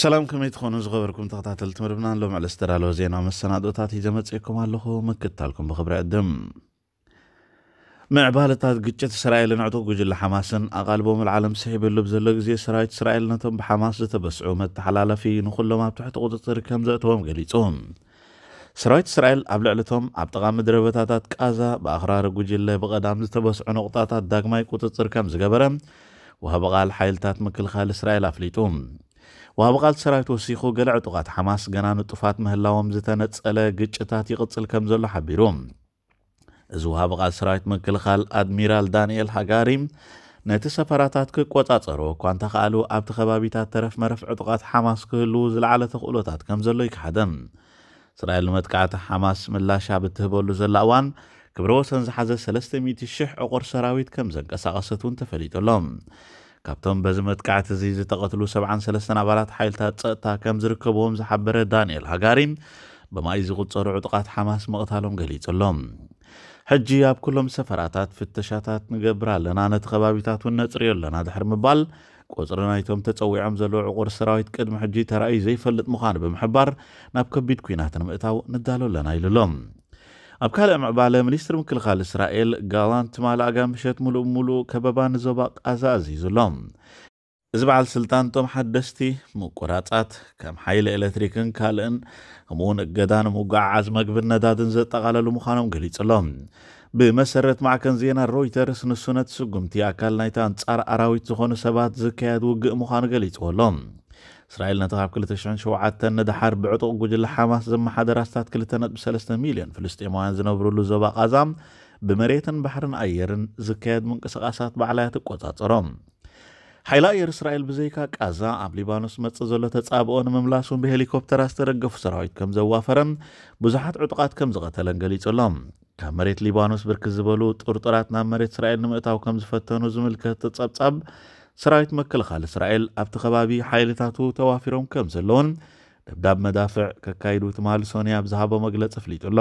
ሰላም ከመይ ትኾኑ ዝኸበርኩም ተኸታተልቲ መደብና ሎም ዕለ ዝተዳለወ ዜና መሰናዶታት እዩ ዘመፅእኩም ኣለኹ ምክታልኩም ብኽብሪ ዕድም ምዕባለታት ግጭት እስራኤልን ዕቶ ጉጅለ ሓማስን ኣቓልቦም ልዓለም ስሒብሉ ብዘሎ ግዜ ሰራዊት እስራኤል ነቶም ብሓማስ ዝተበስዑ መተሓላለፊ ንኹሎም ኣብ ትሕቲ ቁፅፅር ከም ዘእትዎም ገሊጹ ሰራዊት እስራኤል ኣብ ልዕሊ ኣብ ጠቓ ምድረ በታታት ቃዛ ብኣኽራሪ ጉጅለ ብቐዳም ዝተበስዑ ነቑጣታት ዳግማይ ቁፅፅር ከም ዝገበረ ወሃበ ቓል ሓይልታት ምክልኻል እስራኤል ኣፍሊጡ ዋብ ቃልቲ ሰራዊት ወሲኹ ገለ ዕጡቓት ሓማስ ገና ንጡፋት ምህላዎም ዝተነፀለ ግጭታት ይቕፅል ከም ዘሎ ሓቢሩ እዚ ዋብ ቃልቲ ሰራዊት ምክልኻል ኣድሚራል ዳንኤል ሃጋሪ ነቲ ሰፈራታት ክቆፃፀሩ እኳ እንተኸኣሉ ኣብቲ ከባቢታት ተረፍ መረፍ ዕጡቓት ሓማስ ክህልው ዝለዓለ ተኽእሎታት ከም ዘሎ ይከሓደ እስራኤል ንመጥቃዕቲ ሓማስ ምላሻ ብትህበሉ ዘላ እዋን ክብረ ወሰን ዝሓዘ 300,000 ዕቑር ሰራዊት ከም ዘንቀሳቐሰት እውን ተፈሊጡሎም ካብቶም በዚ መጥቃዕቲ እዚ ዝተቐትሉ 73 ኣባላት ሓይልታት ፀጥታ ከም ዝርከብዎም ዝሓበረ ዳንኤል ሃጋሪ ብማይ ዝቕፀሩ ዕጡቓት ሓማስ መቕታሎም ገሊጹ ኣሎም ሕጂ ኣብ ኩሎም ሰፈራታት ፍተሻታት ንገብር ኣለና ነቲ ከባቢታት እውን ነፅርዮ ኣለና ድሕሪ ምባል ቆፅሪ ናይቶም ተፀዊዖም ዘለዎ ዕቑር ሰራዊት ቅድሚ ሕጂ ተራእዩ ዘይፈልጥ ምዃኑ ብምሕባር ናብ ከቢድ ኩናት ንምእታው ንዳሎ ኣለና ኢሉ ኣሎም ኣብ ካልእ ምዕባለ ሚኒስትር ምክልኻል እስራኤል ጋላንት ማል ኣጋምሸት ሙሉእ ሙሉእ ከበባ ንዞባ ቃዛ ኣዚዙሎም እዚ በዓል ስልጣን ቶም ሓደስቲ ምቁራፃት ከም ሓይሊ ኤሌክትሪክን ካልእን ከምኡውን እገዳ ንምጉዕዓዝ መግብን ነዳድን ዘጠቓለሉ ምዃኖም ገሊጹሎም ብመሰረት ማዕከን ዜና ሮይተርስ ንሱነት ስጉምቲ ኣካል ናይቲ ኣንጻር ኣራዊት ዝኾኑ ሰባት ዝካየድ ውግእ ምዃኑ ገሊፅዎ اسرائيل نتها بكل تشعن شو عادتا ندى حرب عطق وجل حماس زم حدا راستات كل تند بسلسنا ميليون فلسطين موان زنو برولو زبا قازام بمريتا بحر اير زكاد من قصقاسات بعلايات قوتات روم حيلا اير اسرائيل بزيكا قازا عب ليبانوس متس زولة تصابقون مملاسون بهليكوبتر استرقف سرايت كم زوافرن بزحات عطقات كم زغتلن قليت اللهم كمريت ليبانوس بركز بلوت ارطرات نام مريت اسرائيل نمئتاو كم زفتانو زملكة تصاب ሰራዊት ምክልኻል እስራኤል ኣብቲ ኸባቢ ሓይልታቱ ተዋፊሮም ከም ዘለውን ደብዳብ መዳፍዕ ከካይዱ ትማል ሶኒ ኣብ ዝሃቦ መግለፂ ኣፍሊጡ ኣሎ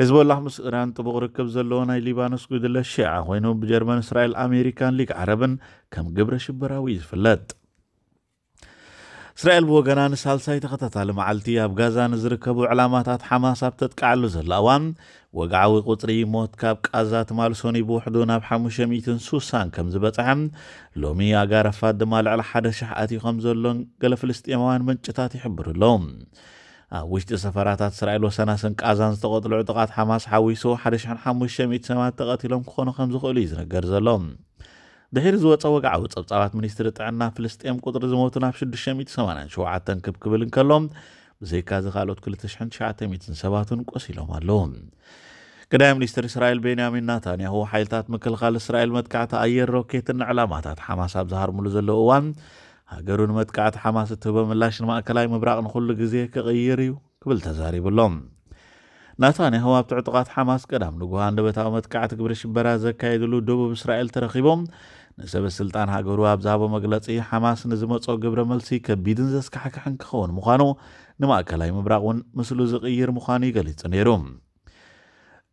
ህዝቦላህ ምስ ኢራን ጥቡቕ ርክብ ዘለዎ ናይ ሊባኖስ ጉድለ ሽዓ ኮይኑ ብጀርመን እስራኤል ኣሜሪካን ሊግ ዓረብን ከም ግብረ ሽብራዊ ይፍለጥ እስራኤል ብወገና ንሳልሳይ ተኸታታሊ መዓልቲ ኣብ ጋዛ ንዝርከቡ ዕላማታት ሓማስ ኣብ ተጥቃዓሉ ዘላ እዋን ወግዓዊ ቁፅሪ ሞት ካብ ቃዛ ትማል ሶኒ ብውሕዱ ናብ 560 ከም ዝበፅሐ ሎሚ ኣጋረፋት ድማ ልዕሊ 1,000 ኣትዩ ከም ዘሎን ገለ ፍልስጥኤማውያን ምንጭታት ይሕብሩ ኣለዉ ኣብ ውሽጢ ሰፈራታት እስራኤል ወሰናስን ቃዛን ዝተቐጥልዑ ጥቓት ሓማስ ሓዊሱ 1,500 ሰባት ተቐቲሎም ክኾኑ ከም ዝኽእሉ እዩ ዝነገር ዘሎ ድሒር ዝወፀ ወግዓዊ ፀብፃባት ሚኒስትሪ ጥዕና ፍልስጥኤም ቁጥሪ ዝሞቱ ናብ 687 ክብ ክብል እንከሎም ብዘይካ ዝካልኦት 2900 ሰባትን ቆሲሎም ኣለዉ ቀዳይ ሚኒስትር እስራኤል ቤንያሚን ናታንያሁ ሓይልታት ምክልኻል እስራኤል መጥካዕቲ ኣየር ሮኬትን ዕላማታት ሓማስ ኣብ ዝሃርሙሉ ዘለዉ እዋን ሃገሩ ንመጥካዕቲ ሓማስ እትህበ ምላሽ ንማእከላይ ምብራቕ ንኩሉ ግዜ ክቕይር እዩ ክብል ተዛሪብሎም ናታንያሁ ኣብ ትዕጡቓት ሓማስ ቀዳም ንጉሃ ንደበታዊ መጥካዕቲ ግብሪ ሽበራ ዘካየድሉ ደቡብ እስራኤል ተረኺቦም ንሰበስልጣን ሃገሩ ኣብ ዝሃቦ መግለፂ ሓማስ ንዝመፆ ግብረ መልሲ ከቢድን ዘስካሕክሕን ክኸውን ምዃኑ ንማእከላይ ምብራቕ እውን ምስሉ ዝቕይር ምዃኑ ይገሊጹ ነይሩ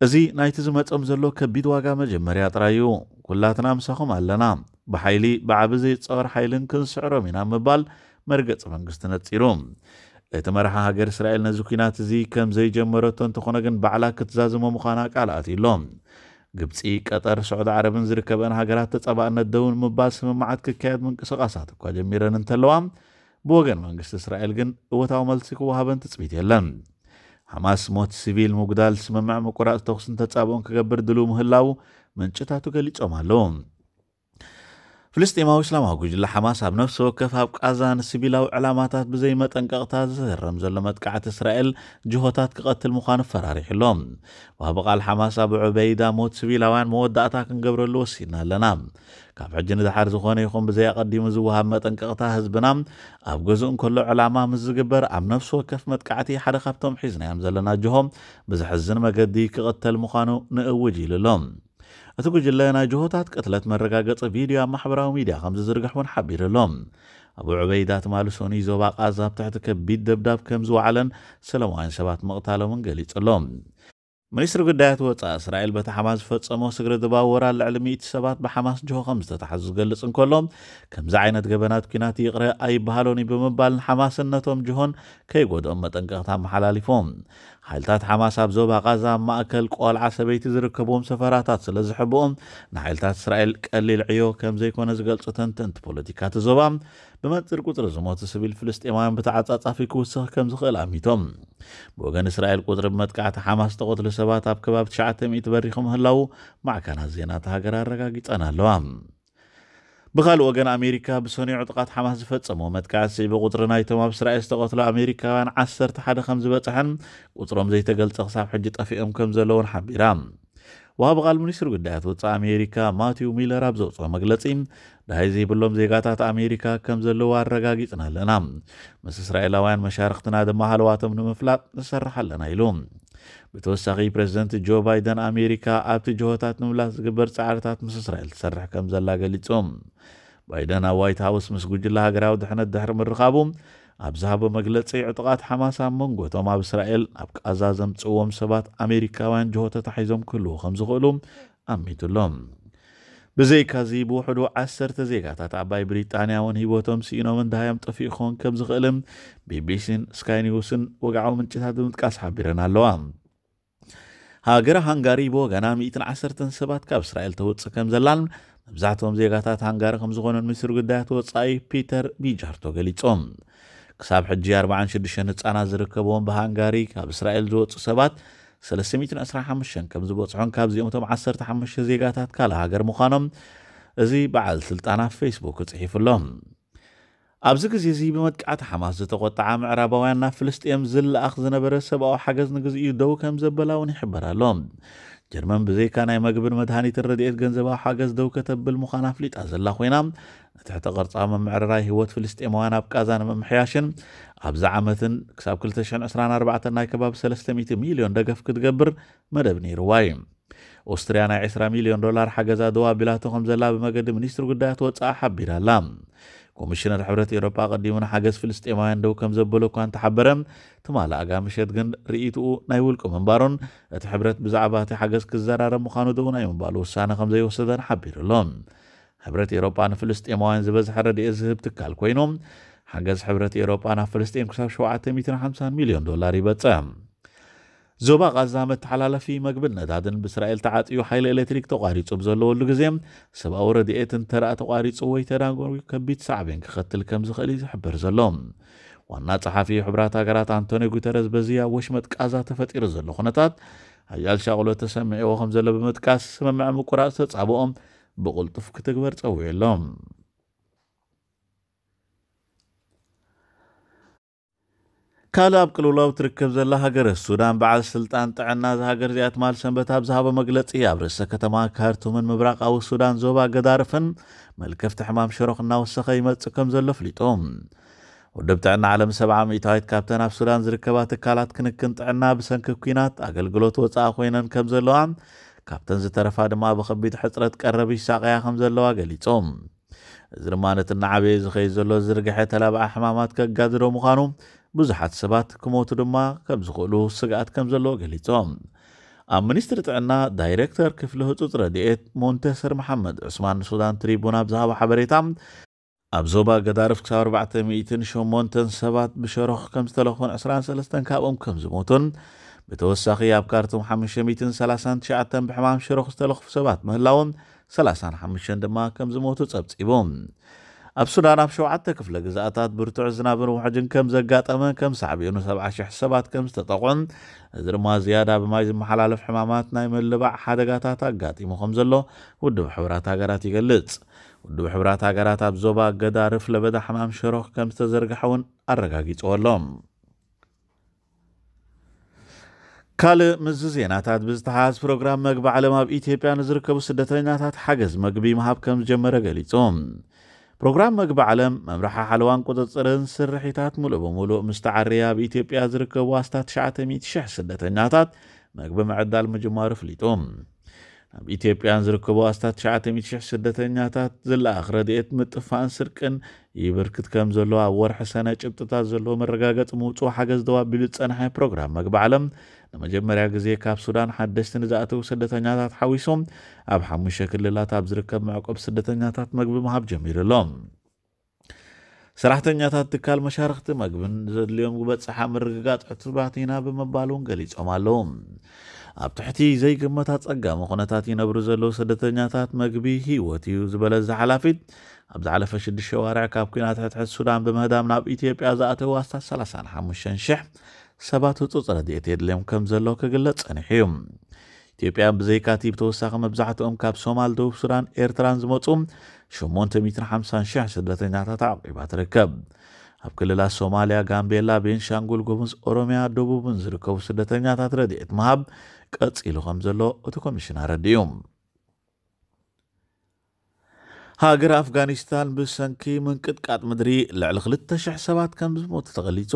እዚ ናይቲ ዝመፆም ዘሎ ከቢድ ዋጋ መጀመርያ ጥራይ እዩ ኩላትና ምሳኹም ኣለና ብሓይሊ ብዓብ ዘይፀወር ሓይልን ክንስዕሮም ኢና ምባል መርገፂ መንግስቲ ነፂሩ እቲ መርሓ ሃገር እስራኤል ነዚ ኩናት እዚ ከም ዘይጀመረቶ እንተኾነ ግን ባዕላ ክትዛዝሞ ምዃና ቃል ኣትዩሎም ግብፂ ቀጠር ስዑድ ዓረብን ዝርከበን ሃገራት ተፀባእነት ደው ንምባል ስምምዓት ክካየድ ምንቅስቃሳት እኳ ጀሚረን እንተለዋ ብወገን መንግስቲ እስራኤል ግን እወታዊ መልሲ ክወሃበን ትፅቢት የለን ሓማስ ሞት ሲቪል ምጉዳል ስምምዕ ምቁራፅ ተኩስን ተፃብኦን ክገብር ድሉ ምህላው ምንጭታቱ ገሊፆም ኣለዉ فلسطيناوي سلام ها قوجل حماس هاب نفسه كف هاب قازان سبيلاو علاماتات بزي ما تنقغتا زهر رمزل لما تقعت اسرائيل جهوتات كقتل مخان فراري حلوم وهاب قال حماس هاب عبيدا موت سبيلاوان موت داتا كن قبر اللوسينا لنام كاب حجن دا حارز خوني يخون بزي اقديم زوها ما تنقغتا هزبنا هاب قزون كل علامة مزقبر ام نفسه كف ما تقعتي حدا خابتهم حيزنا يامزلنا جهوم بزي حزن ما قدي كقتل مخانو نقوجي للوم እቲ ጉጅለ ናይ ጅሆታት ቅትለት መረጋገፂ ቪድዮ ኣብ ማሕበራዊ ሚድያ ከም ዝዝርግሕዎን ሓቢሩ ኣሎም ኣብ ዑበይዳ ትማሊ ሶኒ ዞባ ቃዛብ ትሕቲ ከቢድ ደብዳብ ከም ዝወዓለን ሰለማውያን ሰባት መቕታሎምን ገሊጹ ኣሎም ሚኒስትሪ ጉዳያት ወፃኢ እስራኤል በቲ ሓማስ ዝፈፀሞ ስግሪ ድባ ወራር ልዕሊ 100 ሰባት ብሓማስ ጅሆ ከም ዝተታሓዙ ዝገልጽ እንከሎም ከምዚ ዓይነት ገበናት ኩናት ይቕረ ኣይበሃሎን ብምባል ንሓማስን ነቶም ጅሆን ከይጎድኦም መጠንቀቕታ መሓላሊፎም ሓይልታት ሓማስ ኣብ ዞባ ቃዛ ማእከል ቆልዓ ሰበይቲ ዝርከብዎም ሰፈራታት ስለ ዝሕብኦም ንሓይልታት እስራኤል ቀሊል ዕዮ ከም ዘይኮነ ዝገልጹ ተንተንቲ ፖለቲካ ቲ ዞባ ብመንፅር ቁፅሪ ዝሞቱ ስቢል ፍልስጤማውያን ብተዓፃፃፊ ክውስኽ ከም ዝኽእል ኣሚቶም ብወገን እስራኤል ቁጥሪ ብመጥቃዕቲ ሓማስ ተቆትሉ ሰባት ኣብ ከባቢ 900 በሪኹም ምህላው ማዕከናት ዜናት ሃገር ኣረጋጊፀን ኣለዋ ብካልእ ወገን ኣሜሪካ ብሰኒዑ ጥቓት ሓማስ ዝፈፀሞ መጥቃዕሲ ብቁፅሪ ናይቶም ኣብ እስራኤል ዝተቐትሉ ኣሜሪካውያን 11 ከም ዝበፅሐን ቁፅሮም ዘይተገልፀ ክሳብ ሕጂ ጠፊኦም ከም ዘለውን ሓቢራ وابغال منيسر قدعات وطا أمريكا ماتيو ميلر أبزوطا مقلتين دهاي زي بلوم زيقاتات أمريكا كم زلوا الرقاقيتنا لنا مس إسرائيلاوان مشارختنا دمها لواتم نمفلات نسرح لنا يلوم بتوساقي بريزيدنت جو بايدن أمريكا أبت جهوتات نملاس قبر سعرتات مس إسرائيل تسرح كم زلا قلتهم بايدن وايت هاوس مس قجل لها قراو دحنا الدحر من رخابهم ኣብዛ ብመግለፂ ዕጡቓት ሓማስ ኣብ መንጎ እቶም ኣብ እስራኤል ኣብ ቃዛ ዘምፅዎም ሰባት ኣሜሪካውያን ጅሆ ተታሒዞም ክህልዉ ከም ዝኽእሉ ኣሚቱሎም ብዘይካዚ ብውሕዱ ዓሰርተ ዜጋታት ኣባይ ብሪጣንያውን ሂቦቶም ስኢኖምን ድሃዮም ጠፊእ ክኾን ከም ዝኽእልም ቢቢሲን ስካይ ኒውስን ወግዓዊ ምንጭታት ብምጥቃስ ሓቢረን ኣለዋ ሃገረ ሃንጋሪ ብወገና 110 ሰባት ካብ እስራኤል ተወፅእ ከም ዘላን መብዛሕትኦም ዜጋታት ሃንጋሪ ከም ዝኾነን ሚኒስትሪ ጉዳያት ወፃኢ ፒተር ቢጃርቶ ገሊፆም ክሳብ ሕጂ 46 ህፃናት ዝርከብዎም ብሃንጋሪ ካብ እስራኤል ዝወፁ ሰባት 315 ከም ዝበፅሖን ካብዚኦም እቶም 15 ዜጋታት ካልእ ሃገር ምዃኖም እዚ በዓል ስልጣናት ፌስቡክ ጽሒፉ ኣሎም ኣብዚ ግዜ እዚ ብመጥቃዕቲ ሓማስ ዝተቆጥዓ ምዕራባውያን ናብ ፍልስጥኤም ዝለኣኽ ዝነበረ ሰብኣዊ ሓገዝ ንግዚኡ ደው ከም ዘበላ እውን ይሕበር ኣሎ ጀርመን ብዘይካ ናይ መግብን መድሃኒትን ረድኤት ገንዘባ ሓገዝ ደው ከተብል ምዃን ኣፍሊጣ ዘላ ኮይና ንትሕቲ ቐርፃ መምዕርራይ ህይወት ፍልስጤማውያን ኣብ ቃዛ ንምምሕያሽን ኣብዚ ዓመትን ክሳብ 224 ናይ ከባቢ 300 ሚልዮን ደገፍ ክትገብር መደብ ነይርዋ እዩ ኦስትርያ ናይ 20 ሚልዮን ዶላር ሓገዛ ደዋ ቢላቶ ከም ዘላ ብመገዲ ሚኒስትሪ ጉዳያት ወፃኢ ሓቢራ ኣላ ኮሚሽነር ሕብረት ኤሮጳ ቀዲሙን ሓገዝ ፍልስጤማውያን ደው ከም ዘበሎ እኳ እንተሓበረ ትማል ኣጋ ምሸት ግን ርእይትኡ ናይ ውልቂ ምንባሩን እቲ ሕብረት ብዛዕባ እቲ ሓገዝ ክዘራረብ ምዃኑ ደው ናይ ምባሉ ውሳነ ከም ዘይወሰደን ሓቢሩ ኣሎ ሕብረት ኤሮጳ ንፍልስጤማውያን ዝበዝሐ ረድኤ ዝህብ ትካል ኮይኑ ሓገዝ ሕብረት ኤሮጳ ናብ ፍልስጤም ክሳብ 750 ሚልዮን ዶላር ይበፅእ زوبا غزة متحلالة في مقبل ندادن بإسرائيل تعاطيو حيل إلكتريك تقاريط وبزول ولوك زيم سبا أورد إيتن ترى تقاريط وي ترى كبيت صعبين كخطل كم زخلي زحبر زلوم وانا صحافي حبرات أغرات أنتوني غوتيرز بزيا واش متكازا تفتير زلو خنطات هيال شاغلو تسمعي وخم زلو بمتكاس سمع مكراس تصعبوهم بقول طفك تكبر تصوي لهم ትካል ኣብ ቅልውላው ትርከብ ዘላ ሃገረ ሱዳን በዓል ስልጣን ጥዕና ዝሃገር እዚኣ ትማል ሰንበት ኣብ ዝሃበ መግለፂ ኣብ ርእሰ ከተማ ካርቱምን ምብራቃዊ ሱዳን ዞባ ገዳርፍን መልከፍቲ ሕማም ሽሮክ እናወሰኸ ይመፅእ ከም ዘሎ ኣፍሊጦም ውድብ ጥዕና ዓለም 70 ሚእታዊት ካብተን ኣብ ሱዳን ዝርከባ ትካላት ክንክን ጥዕና ብሰንኪ ኩናት ኣገልግሎት ወፃኢ ኮይነን ከም ዘለዋ ካብተን ዝተረፋ ድማ ብከቢድ ሕፅረት ቀረቢ ሳቀያ ከም ዘለዋ ገሊፆም እዚ ድማ ነቲ እናዓበየ ዝኸይድ ዘሎ ዝርግሐ ተላብዓ ሕማማት ከጋዝዶ ምዃኑ ብዙሓት ሰባት ክሞቱ ድማ ከም ዝኽእሉ ስጋኣት ከም ዘለዎ ገሊፆም ኣብ ሚኒስትሪ ጥዕና ዳይረክተር ክፍሊ ህፁፅ ረድኤት ሞንተሰር መሓመድ ዑስማን ሱዳን ትሪቡን ኣብ ዝሃቦ ሓበሬታ ኣብ ዞባ ገዳርፍ ክሳብ 408 ሰባት ብሸረኽ ከም ዝተለኽፉን 23 ካብኦም ከም ዝሞቱን ብተወሳኺ ኣብ ካርቱም 539 ብሕማም ሽሮኽ ዝተለኽፉ ሰባት ምህላውን 35 ድማ ከም ዝሞቱ ጸብጺቡ ኣብ ሱዳን ኣብ ሸውዓተ ክፍለ ግዛኣታት ብርቱዕ ዝናብን ውሕጅን ከም ዘጋጠመ ከም ሳዕብኑ 7,000 ሰባት ከም ዝተጠቕዑን እዚ ድማ ዝያዳ ብማይ ዝመሓላለፍ ሕማማት ናይ መልባዕ ሓደጋታት ኣጋጢሙ ከም ዘሎ ውድብ ሕብራት ሃገራት ይገልጽ ውድብ ሕብራት ሃገራት ኣብ ዞባ ገዳርፍ ለበዳ ሕማም ሽሮኽ ከም ዝተዘርግሐ እውን ኣረጋጊጽዎ ኣሎም ካልእ ምዝ ዜናታት ብዝተሓዝ ፕሮግራም መግቢ ዓለም ኣብ ኢትዮጵያ ንዝርከቡ ስደተኛታት ሓገዝ መግቢ ምሃብ ከም ዝጀመረ ገሊጹ ፕሮግራም መግቢ ዓለም መምርሓ ሓለዋን ቁፅፅርን ስርሒታት ሙሉእ ብሙሉእ ምስ ተዓርያ ኣብ ኢትዮጵያ ዝርከቡ ኣስታት 900,000 ስደተኛታት መግቢ ምዕዳል ምጅማሩ ኣፍሊጡ ኣብ ኢትዮጵያን ዝርከቡ ኣስታት 900,000 ስደተኛታት ዝለኣኽ ረድኤት ምጥፋእን ስርቅን ይብርክት ከም ዘሎ ኣብ ወርሒ ሰነ ጭብጥታት ዘለዎ መረጋገፂ ምውፅኡ ሓገዝ ደዋ ቢሉ ዝፀንሐ ፕሮግራም መግቢ ዓለም ንመጀመርያ ግዜ ካብ ሱዳን ሓደሽቲ ንዝኣተዉ ስደተኛታት ሓዊሶም ኣብ ሓሙሽተ ክልላት ኣብ ዝርከብ መዕቆብ ስደተኛታት መግቢ ምሃብ ጀሚሩ ኣሎም ሰራሕተኛታት ትካል መሻርክቲ መግብን ዘድልዮም በፅሓ ምርግጋፅ ሕቱባት ኢና ብምባል እውን ገሊፆም ኣለዉ ኣብ ትሕቲ ዘይግመታት ፀጋሚ ኩነታት ይነብሩ ዘለዉ ስደተኛታት መግቢ ሂወት እዩ ዝበለ ሓላፊት ኣብ ዝዓለፈ 6 ዱሽተ ዋርዕ ካብ ኩናት ሕትሕት ሱዳን ብምህዳም ናብ ኢትዮጵያ ዝኣተዉ ኣስታት 35,000 ሰባት ህፁፅ ረድኤት የድልዮም ከም ዘለዉ ክግለጽ ጸኒሕ እዩ ኢትዮጵያ ብዘይካቲ ብተወሳኺ መብዛሕትኦም ካብ ሶማል ደቡብ ሱዳን ኤርትራን ዝመፁ 850,000 ስደተኛታት ዓቂባ ትርከብ ኣብ ክልላት ሶማልያ ጋምቤላ ቤንሻንጉል ጉሙዝ ኦሮምያ ደቡብን ዝርከቡ ስደተኛታት ረድኤት ምሃብ ቀፂሉ ከም ዘሎ እቲ ኮሚሽን ኣረዲኡ ሃገር ኣፍጋኒስታን ብሰንኪ ምንቅጥቃጥ ምድሪ ልዕሊ 2,000 ሰባት ከም ዝሞቱ ተቐሊጹ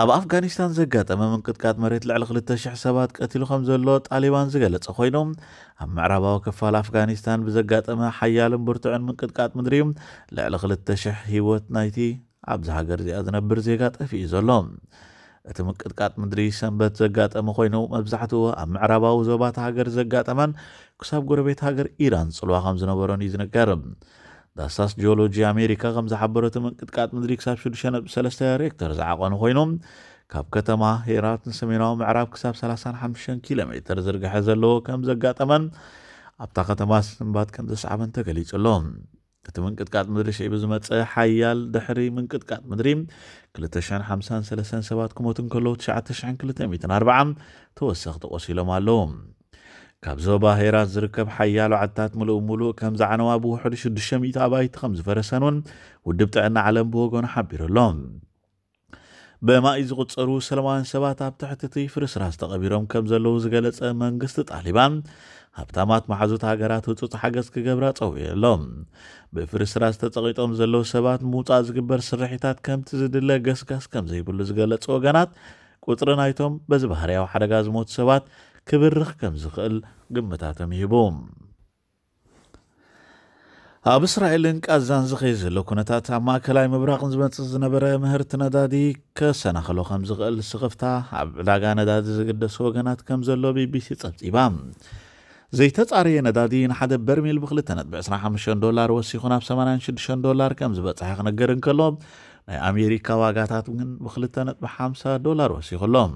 ኣብ ኣፍጋኒስታን ዘጋጠመ ምንቅጥቃጥ መሬት ልዕሊ 2,000 ሰባት ቀቲሉ ከም ዘሎ ጣሊባን ዝገለጸ ኮይኖም ኣብ ምዕራባዊ ክፋል ኣፍጋኒስታን ብዘጋጠመ ሓያልን ብርቱዕን ምንቅጥቃጥ ምድሪ ልዕሊ 2,000 ሂወት ናይቲ ኣብዚ ሃገር እዚኣ ዝነብር ዜጋ ጠፊ እዩ ዘሎ እቲ ምቅጥቃጥ ምድሪ ሰንበት ዘጋጠመ ኮይኑ መብዛሕትኡ ኣብ ምዕራባዊ ዞባት ሃገር ዘጋጠመን ክሳብ ጎረቤት ሃገር ኢራን ጽልዋ ከም ዝነበሮን እዩ ዝንገር ዳሳስ ጂኦሎጂ ኣሜሪካ ከም ዝሓበረቶ ምንቅጥቃጥ ምድሪ ክሳብ 63 ሬክተር ዝዓቐኑ ኮይኖም ካብ ከተማ ሄራትን ሰሜናዊ ምዕራብ ክሳብ 35 ኪሎ ሜትር ዝርግሐ ዘለዎ ከም ዘጋጠመን ኣብታ ከተማ ስንባት ከም ዘሰዓበን ተገሊጹ ኣሎ እቲ ምንቅጥቃጥ ምድሪ ሽዒቡ ዝመፀ ሓያል ድሕሪ ምንቅጥቃጥ ምድሪ 253 ሰባት ክሞትን ከለዉ 9240 ተወሰኽቲ ቆሲሎም ኣለዉ ካብ ዞባ ሄራት ዝርከብ ሓያሎ ዓድታት ምሉእ ምሉእ ከም ዝዓነዋ ብውሕድ 600 ኣባይቲ ከም ዝፈረሰን ውድብ ጥዕና ዓለም ብወገኑ ሓቢሩ ኣሎ ብማይ ዝቑፀሩ ሰለማውያን ሰባት ኣብ ትሕቲ እቲ ፍርስራስ ተቐቢሮም ከም ዘለዉ ዝገለጸ መንግስቲ ጣሊባን ሃብታማት መሓዙት ሃገራት ህፁፅ ሓገዝ ክገብራ ፀዊዑ ኣሎ ብፍርስራስ ተፀቂጦም ዘለዉ ሰባት ምውፃእ ዝግበር ስርሒታት ከምቲ ዝድለ ገስጋስ ከም ዘይብሉ ዝገለጹ ወገናት ቁፅሪ ናይቶም በዚ ባህርያዊ ሓደጋ ዝሞቱ ሰባት ክብርኽ ከም ዝኽእል ግምታቶም ይህቡ ኣብ እስራኤልን ቃዛን ዝኸይዘሎ ኩነታት ኣብ ማእከላይ ምብራቕን ዝመፅእ ዝነበረ ምህርቲ ነዳዲ ከሰናኽሎ ከም ዝኽእል ስኽፍታ ኣብ ዕዳጋ ነዳዲ ዝግደሱ ወገናት ከም ዘሎ ቢቢሲ ጸብጺባ ዘይተጻረየ ነዳዲ ንሓደ በርሜል ብ2.25 ዶላር ወሲኹ ናብ 86 ዶላር ከም ዝበፅሐ ክነገር እንከሎ ናይ ኣሜሪካ ዋጋታት ግን ብ2.50 ዶላር ወሲኹሎም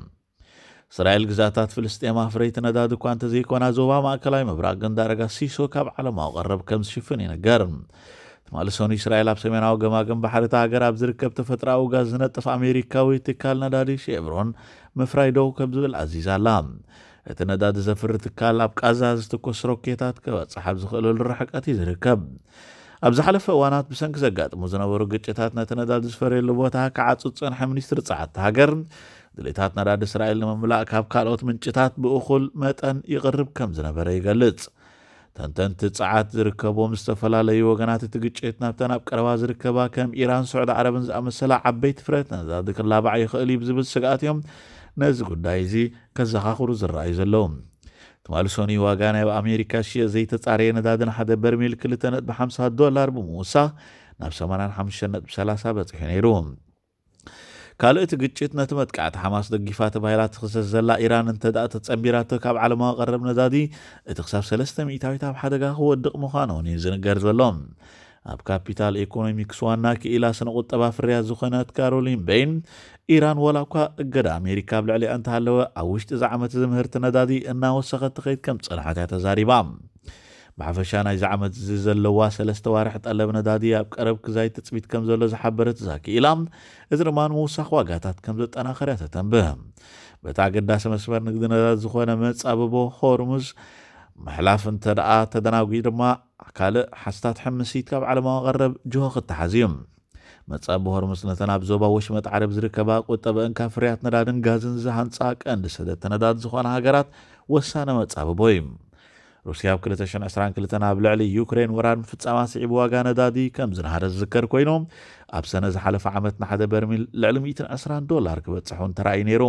እስራኤል ግዛታት ፍልስጤም ኣፍረይቲ ነዳዲ እኳ እንተዘይኮና ዞባ ማእከላዊ ምብራቅ ግን ዳረጋ ሲሶ ካብ ዓለማዊ ቀረብ ከም ዝሽፍን ይንገር ትማሊ ሰኑ እስራኤል ኣብ ሰሜናዊ ገማገም ባሕሪ እታ ሃገር ኣብ ዝርከብ ተፈጥራዊ ጋዝ ዝነጥፍ ኣሜሪካዊ ትካል ነዳዲ ሼብሮን ምፍራይ ደው ከም ዝብል ኣዚዛ ኣላ እቲ ነዳዲ ዘፍሪ ትካል ኣብ ቃዛ ዝትኮስ ሮኬታት ከበፅሕ ኣብ ዝኽእለሉ ርሕቀት እዩ ዝርከብ ኣብ ዝሓለፈ እዋናት ብሰንኪ ዘጋጥሙ ዝነበሩ ግጭታት ነቲ ነዳዲ ዝፈርየሉ ቦታ ከዓ ፅፅን ሕሚኒስትሪ ፀዓት ሃገር ድሌታት ነዳዲ እስራኤል ንምምላእ ካብ ካልኦት ምንጭታት ብእኹል መጠን ይቕርብ ከም ዝነበረ ይገልጽ ተንተንቲ ፀዓት ዝርከቦም ዝተፈላለዩ ወገናት እቲ ግጭት ናብተን ኣብ ቀረባ ዝርከባ ከም ኢራን ስዑድ ዓረብን ዝኣመሰላ ዓበይቲ ፍረት ነዛዲ ክላባዕ ይኽእል እዩ ብዝብል ስጋኣት እዮም ነዚ ጉዳይ እዚ ከዘኻኽሩ ዝረኣዩ ዘለዉ ትማሊ ሶኒ ዋጋ ናይ ኣሜሪካ ሽየ ዘይተፃረየ ነዳድን ሓደ በርሚል 2.50 ዶላር ብምውሳኽ ናብ 85.30 በፂሑ ነይሩ ካልእቲ ግጭት ነቲ መጥቃዕቲ ሓማስ ደጊፋ ተባሂላ ትክሰስ ዘላ ኢራን እንተደኣ ተፀቢራቶ ካብ ዓለማዊ ቀረብ ነዳዲ እቲ ክሳብ 3 ሚእታዊት ኣብ ሓደጋ ክወድቕ ምዃኑ እውን እዩ ዝንገር ዘሎ ኣብ ካፒታል ኢኮኖሚክስ ዋና ክኢላ ስነ ቁጠባ ፍርያት ዝኾነት ካሮሊን ቤይን ኢራን ወላ እኳ እገዳ ኣሜሪካ ኣብ ልዕሊኣ እንተሃለወ ኣብ ውሽጢ እዚ ዓመት ዝምህርቲ ነዳዲ እናወሰኸት ትኸይድ ከም ፅንሓት ተዛሪባ ብሓፈሻ ናይዚ ዓመት እዚ ዘለዋ ሰለስተ ዋርሒ ጠለብ ነዳዲ ኣብ ቀረብ ክዛይ ትፅቢት ከም ዘሎ ዝሓበረት እዛ ክኢላ እዚ ድማ ንምውሳኽ ዋጋታት ከም ዘጠናኸርያ ተተንብህ በቲ ኣገዳሲ መስመር ንግዲ ነዳዲ ዝኾነ መፃበቦ ሆርሙዝ ምሕላፍ እንተ ደኣ ተደናጉ ድማ ካልእ ሓስታት ሕምሲት ካብ ዓለማዊ ቀረብ ጅሆ ክተሓዝ እዩ መጻቢ ሆርሙስ ነተን ኣብ ዞባ ወሽመጥ ዓረብ ዝርከባ ቁጠበአን ካብ ፍርያት ነዳድን ጋዝን ዝሃንፃ ቀንዲ ሰደተ ነዳድ ዝኾነ ሃገራት ወሳነ መጻብቦ እዩ ሩስያ ኣብ 222 ኣብ ልዕሊ ዩክሬን ወራር ምፍፃማ ስዒብ ዋጋ ነዳዲ ከም ዝነሃረ ዝዝከር ኮይኑ ኣብ ሰነ ዝሓለፈ ዓመት ንሓደ በርሚል ልዕሊ 120 ዶላር ክበፅሑን ተራእዩ ነይሩ